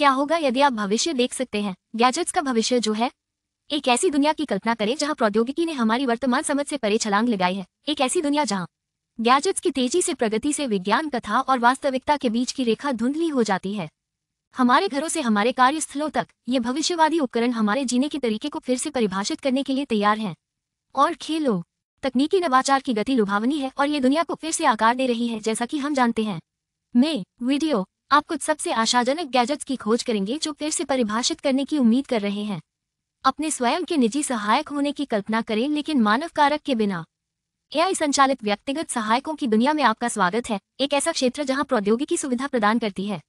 क्या होगा यदि आप भविष्य देख सकते हैं गैजेट्स का भविष्य जो है एक ऐसी दुनिया की कल्पना करें जहां प्रौद्योगिकी ने हमारी वर्तमान समझ से परे छलांग लगाई है एक ऐसी दुनिया जहां गैजेट्स की तेजी से प्रगति से विज्ञान कथा और वास्तविकता के बीच की रेखा धुंधली हो जाती है हमारे घरों से हमारे कार्यस्थलों तक ये भविष्यवादी उपकरण हमारे जीने के तरीके को फिर से परिभाषित करने के लिए तैयार हैं और खेलो तकनीकी नवाचार की गति लुभावनी है और ये दुनिया को फिर से आकार दे रही है जैसा कि हम जानते हैं मैं वीडियो आप कुछ सबसे आशाजनक गैजेट्स की खोज करेंगे जो फिर से परिभाषित करने की उम्मीद कर रहे हैं अपने स्वयं के निजी सहायक होने की कल्पना करें लेकिन मानव कारक के बिना एआई संचालित व्यक्तिगत सहायकों की दुनिया में आपका स्वागत है एक ऐसा क्षेत्र जहां प्रौद्योगिकी सुविधा प्रदान करती है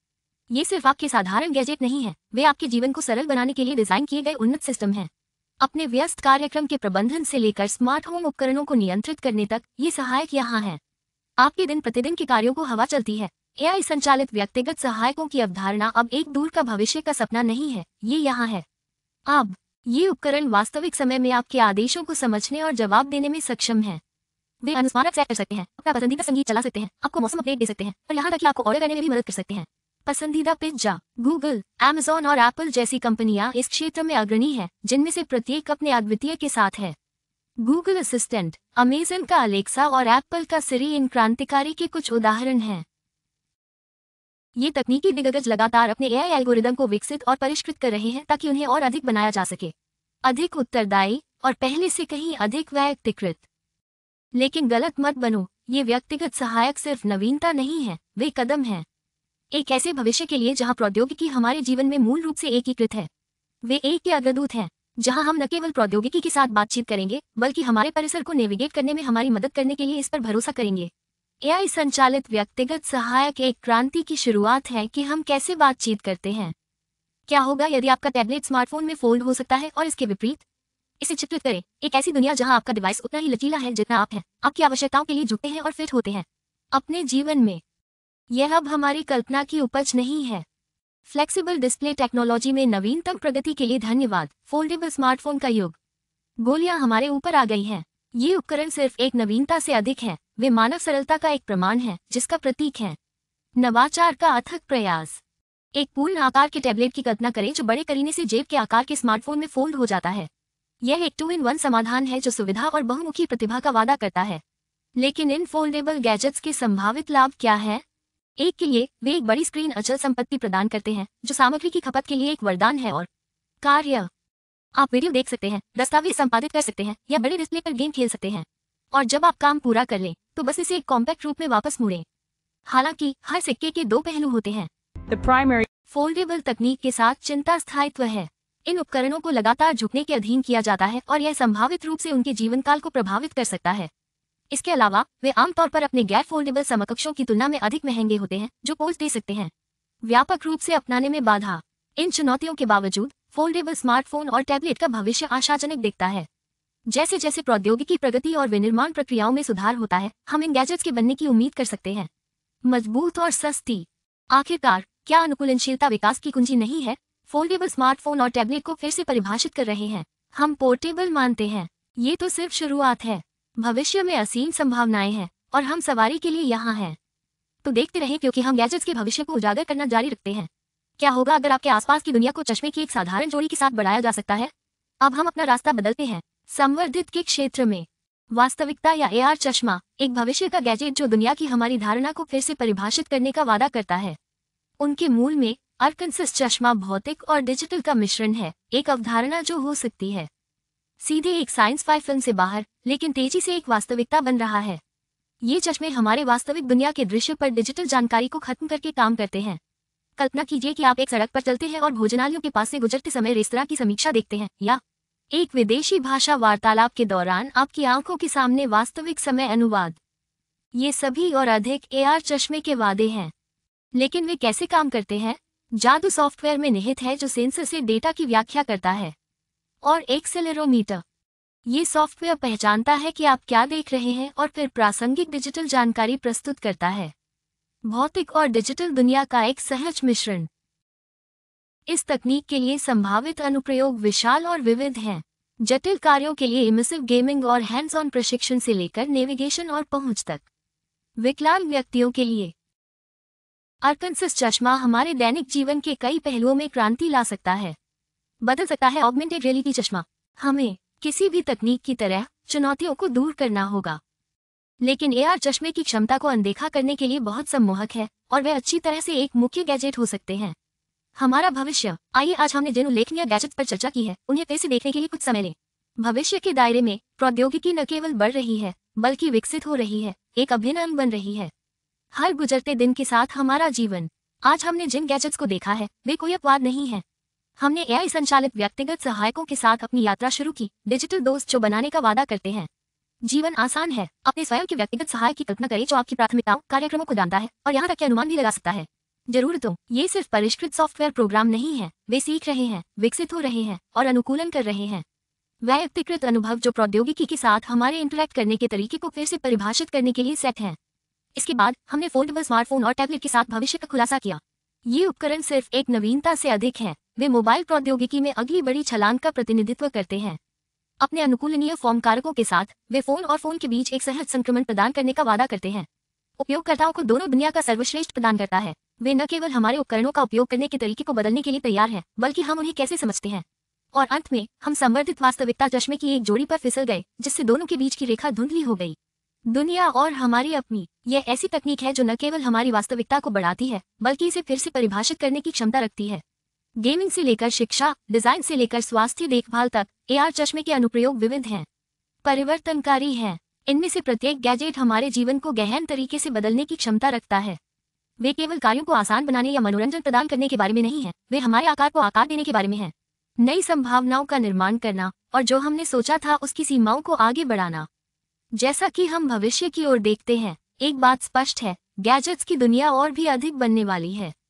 ये सिर्फ आपके साधारण गैजेट नहीं है वे आपके जीवन को सरल बनाने के लिए डिजाइन किए गए उन्नत सिस्टम हैं अपने व्यस्त कार्यक्रम के प्रबंधन से लेकर स्मार्ट होम उपकरणों को नियंत्रित करने तक ये सहायक यहाँ हैं आपके दिन प्रतिदिन के कार्यों को हवा चलती है एआई संचालित व्यक्तिगत सहायकों की अवधारणा अब एक दूर का भविष्य का सपना नहीं है ये यहाँ है अब ये उपकरण वास्तविक समय में आपके आदेशों को समझने और जवाब देने में सक्षम है वे अनुस्मारक सेट कर सकते हैं अपना पसंदीदा संगीत चला सकते हैं आपको मौसम अपडेट दे सकते हैं और यहाँ तक कि आपको ऑर्डर करने में भी मदद कर सकते हैं पसंदीदा पिज्जा गूगल एमेजोन और एप्पल जैसी कंपनियां इस क्षेत्र में अग्रणी है जिनमें से प्रत्येक अपने अद्वितीय के साथ है गूगल असिस्टेंट अमेजन का अलेक्सा और एप्पल का सिरी इन क्रांतिकारी के कुछ उदाहरण हैं ये तकनीकी दिग्गज लगातार अपने ए एल्गोरिदम को विकसित और परिष्कृत कर रहे हैं ताकि उन्हें और अधिक बनाया जा सके अधिक उत्तरदायी और पहले से कहीं अधिक व्यक्तिकृत लेकिन गलत मत बनो ये व्यक्तिगत सहायक सिर्फ नवीनता नहीं है वे कदम है एक ऐसे भविष्य के लिए जहां प्रौद्योगिकी हमारे जीवन में मूल रूप से एकीकृत है वे एक के अग्रदूत हैं जहां हम न केवल प्रौद्योगिकी के साथ बातचीत करेंगे बल्कि हमारे परिसर को नेविगेट करने में हमारी मदद करने के लिए इस पर भरोसा करेंगे एआई संचालित व्यक्तिगत सहायक एक क्रांति की शुरुआत है कि हम कैसे बातचीत करते हैं क्या होगा यदि आपका टैबलेट स्मार्टफोन में फोल्ड हो सकता है और इसके विपरीत इसे चित्रित करें एक ऐसी दुनिया जहां आपका डिवाइस उतना ही लचीला है जितना आप हैं आपकी आवश्यकताओं के लिए जुटते हैं और फिट होते हैं अपने जीवन में यह अब हमारी कल्पना की उपज नहीं है फ्लेक्सिबल डिस्प्ले टेक्नोलॉजी में नवीनतम प्रगति के लिए धन्यवाद फोल्डेबल स्मार्टफोन का युग गोलियां हमारे ऊपर आ गई हैं ये उपकरण सिर्फ एक नवीनता से अधिक है वे मानव सरलता का एक प्रमाण है जिसका प्रतीक है नवाचार का अथक प्रयास एक पूर्ण आकार के टैबलेट की कल्पना करें जो बड़े करीने से जेब के आकार के स्मार्टफोन में फोल्ड हो जाता है यह एक टू इन वन समाधान है जो सुविधा और बहुमुखी प्रतिभा का वादा करता है लेकिन इन फोल्डेबल गैजेट्स के संभावित लाभ क्या है एक के लिए वे एक बड़ी स्क्रीन अचल संपत्ति प्रदान करते हैं जो सामग्री की खपत के लिए एक वरदान है और कार्य आप वीडियो देख सकते हैं दस्तावेज संपादित कर सकते हैं या बड़े डिस्प्ले पर गेम खेल सकते हैं और जब आप काम पूरा कर लें तो बस इसे एक कॉम्पैक्ट रूप में वापस मुड़े हालांकि हर सिक्के के दो पहलू होते हैं प्राइमरी फोल्डेबल तकनीक के साथ चिंता स्थायित्व है इन उपकरणों को लगातार झुकने के अधीन किया जाता है और यह संभावित रूप से उनके जीवनकाल को प्रभावित कर सकता है इसके अलावा वे आमतौर पर अपने गैर फोल्डेबल समकक्षों की तुलना में अधिक महंगे होते हैं जो पोज दे सकते हैं व्यापक रूप से अपनाने में बाधा इन चुनौतियों के बावजूद फोल्डेबल स्मार्टफोन और टैबलेट का भविष्य आशाजनक दिखता है जैसे जैसे प्रौद्योगिकी प्रगति और विनिर्माण प्रक्रियाओं में सुधार होता है हम इन गैजेट्स के बनने की उम्मीद कर सकते हैं मजबूत और सस्ती आखिरकार क्या अनुकूलनशीलता विकास की कुंजी नहीं है फोल्डेबल स्मार्टफोन और टैबलेट को फिर से परिभाषित कर रहे हैं हम पोर्टेबल मानते हैं ये तो सिर्फ शुरुआत है भविष्य में असीम संभावनाएं हैं और हम सवारी के लिए यहाँ हैं तो देखते रहें क्योंकि हम गैजेट्स के भविष्य को उजागर करना जारी रखते हैं क्या होगा अगर आपके आसपास की दुनिया को चश्मे की एक साधारण जोड़ी के साथ बढ़ाया जा सकता है अब हम अपना रास्ता बदलते हैं संवर्धित के क्षेत्र में वास्तविकता या एआर चश्मा एक भविष्य का गैजेट जो दुनिया की हमारी धारणा को फिर से परिभाषित करने का वादा करता है उनके मूल में अर्कनसिस चश्मा भौतिक और डिजिटल का मिश्रण है एक अवधारणा जो हो सकती है सीधे एक साइंस फाइव फिल्म से बाहर लेकिन तेजी से एक वास्तविकता बन रहा है ये चश्मे हमारे वास्तविक दुनिया के दृश्य पर डिजिटल जानकारी को खत्म करके काम करते हैं कल्पना कीजिए कि आप एक सड़क पर चलते हैं और भोजनालयों के पास से गुजरते समय रेस्तरा की समीक्षा देखते हैं या एक विदेशी भाषा वार्तालाप के दौरान आपकी आंखों के सामने वास्तविक समय अनुवाद ये सभी और अधिक एआर चश्मे के वादे हैं लेकिन वे कैसे काम करते हैं जादू सॉफ्टवेयर में निहित है जो सेंसर से डेटा की व्याख्या करता है और एक्सेलेरोमीटर ये सॉफ्टवेयर पहचानता है कि आप क्या देख रहे हैं और फिर प्रासंगिक डिजिटल जानकारी प्रस्तुत करता है भौतिक और डिजिटल दुनिया का एक सहज मिश्रण इस तकनीक के लिए संभावित अनुप्रयोग विशाल और विविध हैं जटिल कार्यों के लिए इमिसिव गेमिंग और हैंड्स ऑन प्रशिक्षण से लेकर नेविगेशन और पहुंच तक विकलांग व्यक्तियों के लिए अर्कनसिस चश्मा हमारे दैनिक जीवन के कई पहलुओं में क्रांति ला सकता है बदल सकता है ऑगमेंटेड रियलिटी चश्मा हमें किसी भी तकनीक की तरह चुनौतियों को दूर करना होगा लेकिन एआर चश्मे की क्षमता को अनदेखा करने के लिए बहुत सम्मोहक है और वे अच्छी तरह से एक मुख्य गैजेट हो सकते हैं हमारा भविष्य आइए आज हमने जिन उल्लेखनीय गैजेट्स पर चर्चा की है उन्हें फिर से देखने के लिए कुछ समय लें भविष्य के दायरे में प्रौद्योगिकी न केवल बढ़ रही है बल्कि विकसित हो रही है एक अभिन्न अंग बन रही है हर गुजरते दिन के साथ हमारा जीवन आज हमने जिन गैजेट्स को देखा है वे कोई अपवाद नहीं है हमने ए संचालित व्यक्तिगत सहायकों के साथ अपनी यात्रा शुरू की डिजिटल दोस्त जो बनाने का वादा करते हैं जीवन आसान है अपने स्वयं के व्यक्तिगत सहायक की कल्पना करें जो आपकी प्राथमिकताओं कार्यक्रमों को जानता है और यहाँ तक के अनुमान भी लगा सकता है जरूर तो, ये सिर्फ परिष्कृत सॉफ्टवेयर प्रोग्राम नहीं है वे सीख रहे हैं विकसित हो रहे हैं और अनुकूलन कर रहे हैं व्यक्तिकृत अनुभव जो प्रौद्योगिकी के साथ हमारे इंटरेक्ट करने के तरीके को फिर से परिभाषित करने के लिए सेट हैं इसके बाद हमने फोल्डेबल स्मार्टफोन और टैबलेट के साथ भविष्य का खुलासा किया ये उपकरण सिर्फ एक नवीनता से अधिक है वे मोबाइल प्रौद्योगिकी में अगली बड़ी छलांग का प्रतिनिधित्व करते हैं अपने अनुकूलनीय फॉर्म कारकों के साथ वे फोन और फोन के बीच एक सहज संक्रमण प्रदान करने का वादा करते हैं उपयोगकर्ताओं को दोनों दुनिया का सर्वश्रेष्ठ प्रदान करता है वे न केवल हमारे उपकरणों का उपयोग करने के तरीके को बदलने के लिए तैयार हैं बल्कि हम उन्हें कैसे समझते हैं और अंत में हम संवर्धित वास्तविकता चश्मे की एक जोड़ी पर फिसल गए जिससे दोनों के बीच की रेखा धुंधली हो गई दुनिया और हमारी अपनी यह ऐसी तकनीक है जो न केवल हमारी वास्तविकता को बढ़ाती है बल्कि इसे फिर से परिभाषित करने की क्षमता रखती है गेमिंग से लेकर शिक्षा डिजाइन से लेकर स्वास्थ्य देखभाल तक एआर चश्मे के अनुप्रयोग विविध हैं परिवर्तनकारी हैं इनमें से प्रत्येक गैजेट हमारे जीवन को गहन तरीके से बदलने की क्षमता रखता है वे केवल कार्यों को आसान बनाने या मनोरंजन प्रदान करने के बारे में नहीं है वे हमारे आकार को आकार देने के बारे में है नई संभावनाओं का निर्माण करना और जो हमने सोचा था उसकी सीमाओं को आगे बढ़ाना जैसा कि हम भविष्य की ओर देखते हैं एक बात स्पष्ट है गैजेट्स की दुनिया और भी अधिक बनने वाली है